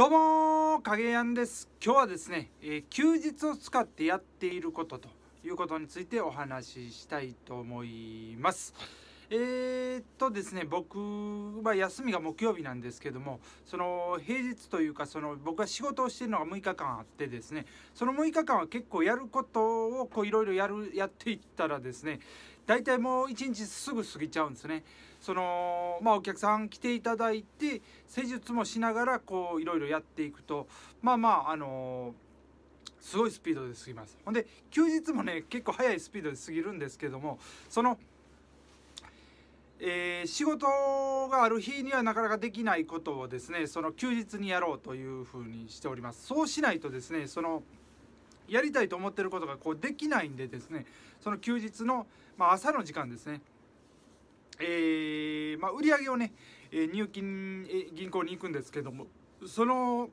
どうも影やんです今日はですね、えー、休日を使ってやっていることということについてお話ししたいと思います。えー、っとですね僕は休みが木曜日なんですけどもその平日というかその僕は仕事をしてるのが6日間あってですねその6日間は結構やることをいろいろやるやっていったらですね大体もう1日すぐ過ぎちゃうんですね。そのまあ、お客さん来ていただいて施術もしながらこういろいろやっていくとまあまああのー、すごいスピードで過ぎます。ほんで休日もね結構速いスピードで過ぎるんですけどもそのえー、仕事がある日にはなかなかできないことをですねその休日にやろうというふうにしておりますそうしないとですねそのやりたいと思ってることがこうできないんでですねその休日の、まあ、朝の時間ですねえー、まあ、売り上げをね、え入金、銀行に行くんですけどもその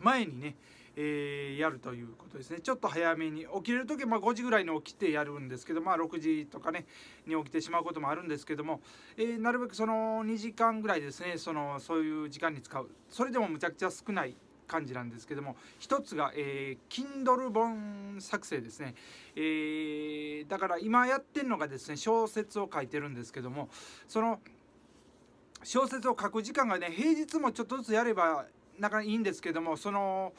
前にね、えー、やるということですねちょっと早めに起きれる時は、まあ、5時ぐらいに起きてやるんですけど、まあ、6時とかねに起きてしまうこともあるんですけども、えー、なるべくその2時間ぐらいですねそのそういう時間に使うそれでもむちゃくちゃ少ない感じなんですけども一つが、えー、Kindle 本作成ですね、えー、だから今やってるのがですね小説を書いてるんですけどもその小説を書く時間がね平日もちょっとずつやればなかなかいいんですけどもその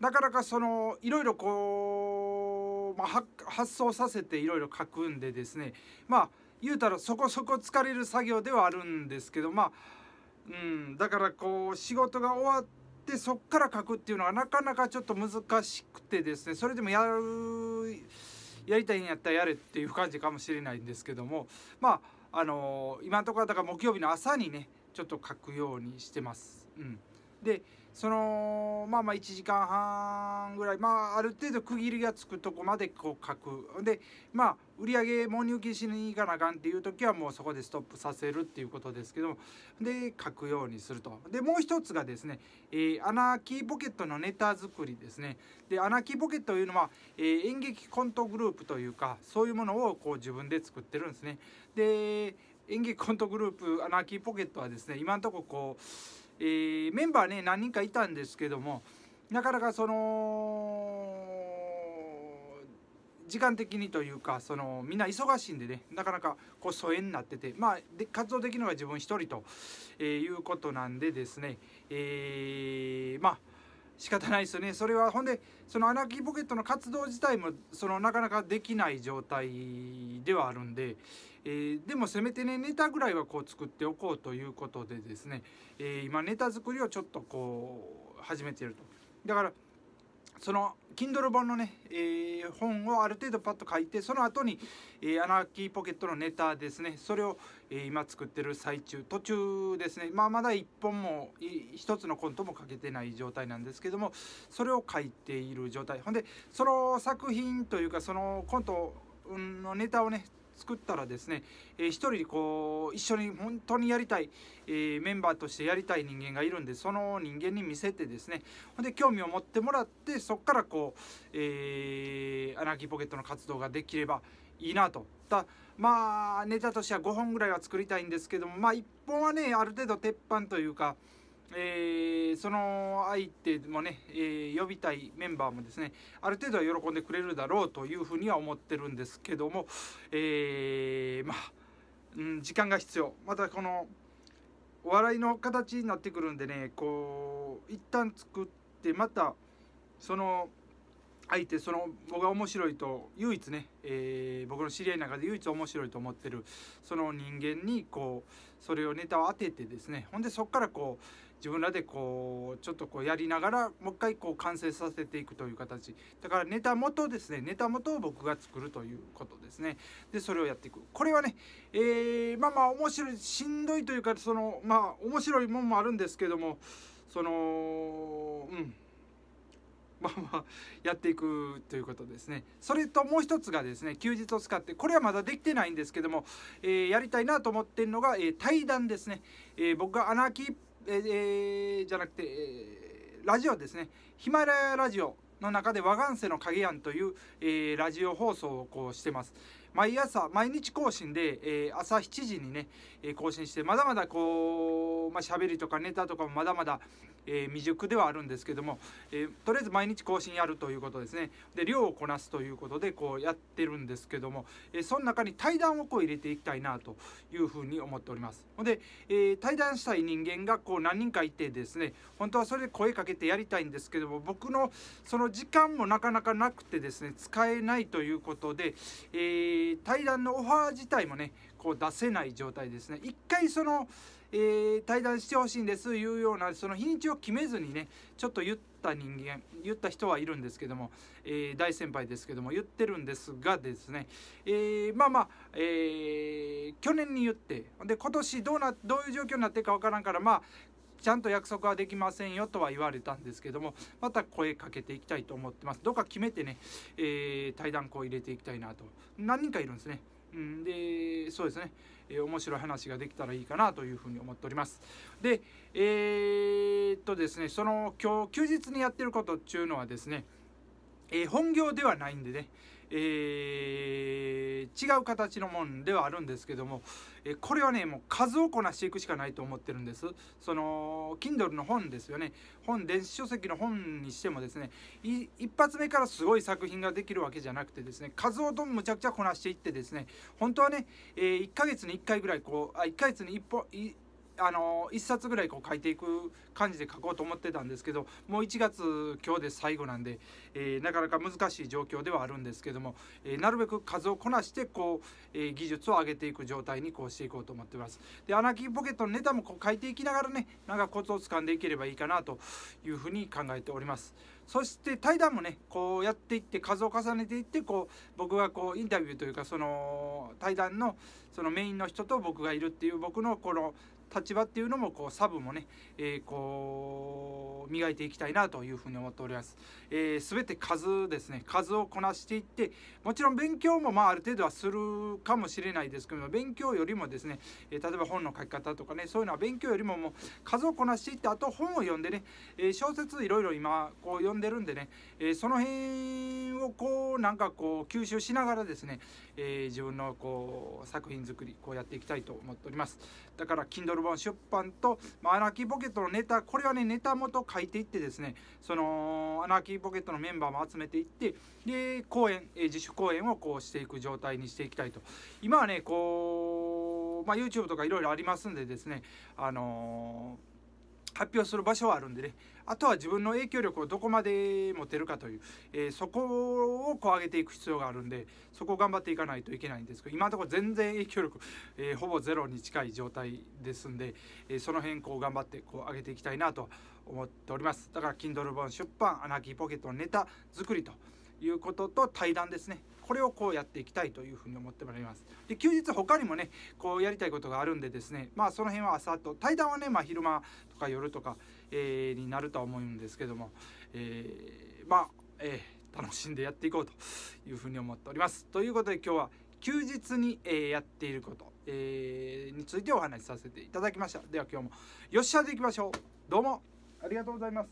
なかなかそのいろいろこう、まあ、発想させていろいろ書くんでですねまあ言うたらそこそこ疲れる作業ではあるんですけどまあうんだからこう仕事が終わってってそっから書くっていうのはなかなかちょっと難しくてですねそれでもやるやりたいんやったらやれっていう感じかもしれないんですけどもまああのー、今のところだから木曜日の朝にねちょっと書くようにしてます。うん、でそのまあまあ1時間半ぐらいまあある程度区切りがつくとこまでこう書くでまあ売り上げもう入金しに行かなあかんっていう時はもうそこでストップさせるっていうことですけどもで書くようにするとでもう一つがですね、えー、アナーキーポケットのネタ作りですねでアナーキーポケットというのは、えー、演劇コントグループというかそういうものをこう自分で作ってるんですねで演劇コントグループアナーキーポケットはですね今のところこうえー、メンバーね何人かいたんですけどもなかなかその時間的にというかそのみんな忙しいんでねなかなかこう疎遠になっててまあで活動できるのは自分一人と、えー、いうことなんでですね、えー、まあ仕方ないですよねそれはほんでそのアナキーポケットの活動自体もそのなかなかできない状態ではあるんで、えー、でもせめてねネタぐらいはこう作っておこうということでですね、えー、今ネタ作りをちょっとこう始めていると。だからその Kindle 本のね、えー、本をある程度パッと書いてその後に、えー、アナーキーポケットのネタですねそれを、えー、今作ってる最中途中ですね、まあ、まだ1本も1つのコントも書けてない状態なんですけどもそれを書いている状態ほんでその作品というかそのコントのネタをね作ったらですね、えー、一人こう一緒に本当にやりたい、えー、メンバーとしてやりたい人間がいるんでその人間に見せてですねほんで興味を持ってもらってそこからこう、えー、アナーキーポケットの活動ができればいいなと。たまあネタとしては5本ぐらいは作りたいんですけどもまあ1本はねある程度鉄板というか。えー、その相手もね、えー、呼びたいメンバーもですねある程度は喜んでくれるだろうというふうには思ってるんですけども、えー、まあ、うん、時間が必要またこのお笑いの形になってくるんでねこう一旦作ってまたその相手その僕が面白いと唯一ね、えー、僕の知り合いの中で唯一面白いと思ってるその人間にこうそれをネタを当ててですねほんでそっからこう自分らでこうちょっとこうやりながらもう一回こう完成させていくという形だからネタ元ですねネタ元を僕が作るということですねでそれをやっていくこれはね、えー、まあまあ面白いしんどいというかそのまあ面白いもんもあるんですけどもそのうんまあまあやっていくということですね。それともう一つがですね、休日を使って、これはまだできてないんですけども、えー、やりたいなと思ってるのが、えー、対談ですね。えー、僕がアナーキーえー、じゃなくて、えー、ラジオですねヒマラヤラジオの中で「和岩瀬の影やん」という、えー、ラジオ放送をこうしてます。毎朝毎日更新で、えー、朝7時にね、え更新してまだまだこうまあ喋りとかネタとかもまだまだ、えー、未熟ではあるんですけども、えー、とりあえず毎日更新やるということですねで量をこなすということでこうやってるんですけども、えー、その中に対談をこう入れていきたいなというふうに思っておりますで、えー、対談したい人間がこう何人かいてですね本当はそれで声かけてやりたいんですけども僕のその時間もなかなかなくてですね使えないということで、えーー、対談のオファー自体もねこう出せない状態ですね一回その、えー、対談してほしいんですというようなその日にちを決めずにねちょっと言った人間言った人はいるんですけども、えー、大先輩ですけども言ってるんですがですね、えまあまあ、え去年に言ってで今年どうなどういう状況になってるかわからんからまあちゃんと約束はできませんよとは言われたんですけどもまた声かけていきたいと思ってますどっか決めてね、えー、対談を入れていきたいなと何人かいるんですねうんでそうですね、えー、面白い話ができたらいいかなというふうに思っております。で、えー、っとですね、その今日休日にやってることっていうのはですね、えー、本業ではないんでね、えー違う形のもんではあるんですけども、えこれはねもう数をこなしていくしかないと思ってるんですその Kindle の本ですよね本電子書籍の本にしてもですね一発目からすごい作品ができるわけじゃなくてですね数をどんむちゃくちゃこなしていってですね本当はね、えー、1ヶ月に1回ぐらいこうあ1ヶ月に 1, 本1あの1冊ぐらいこう書いていく感じで書こうと思ってたんですけどもう1月今日で最後なんで、えー、なかなか難しい状況ではあるんですけども、えー、なるべく数をこなしてこう、えー、技術を上げていく状態にこうしていこうと思ってますでアナキーポケットのネタもこう書いていきながらねなんかコツをつかんでいければいいかなというふうに考えておりますそして対談もねこうやっていって数を重ねていってこう僕がこうインタビューというかその対談のそのメインの人と僕がいるっていう僕のこの立場っていうのもこうサブもね、えー、こう磨いていきたいなというふうに思っております。えー、全て数ですね数をこなしていってもちろん勉強もまあある程度はするかもしれないですけども勉強よりもですね、えー、例えば本の書き方とかねそういうのは勉強よりももう数をこなしていってあと本を読んでね、え小説いろいろ今こう読んでるんでね、えその辺をこうなんかこう吸収しながらですね、え自分のこう作品作りこうやっていきたいと思っております。だから Kindle ル出版と、まあ、アナーキーポケットのネタこれはねネタ元書いていってですねそのアナーキーポケットのメンバーも集めていってで公演、えー、自主公演をこうしていく状態にしていきたいと今はねこう、まあ、YouTube とかいろいろありますんでですねあのー発表する場所はあるんでね、あとは自分の影響力をどこまで持てるかという、えー、そこをこう上げていく必要があるんで、そこを頑張っていかないといけないんですけど、今のところ全然影響力、えー、ほぼゼロに近い状態ですんで、えー、その辺こう頑張ってこう上げていきたいなと思っております。だから Kindle 本出版、アナキーポケットのネタ作りと。いうことと対談ですねこれをこうやっていきたいというふに思っておりますで休日他にもねこうやりたいことがあるんでですねまあその辺は朝と対談はね、まあ、昼間とか夜とか、えー、になるとは思うんですけども、えー、まあ、えー、楽しんでやっていこうというふうに思っておりますということで今日は休日に、えやっていること、えについてお話しさせていただきましたでは今日もよっしゃでいきましょうどうもありがとうございます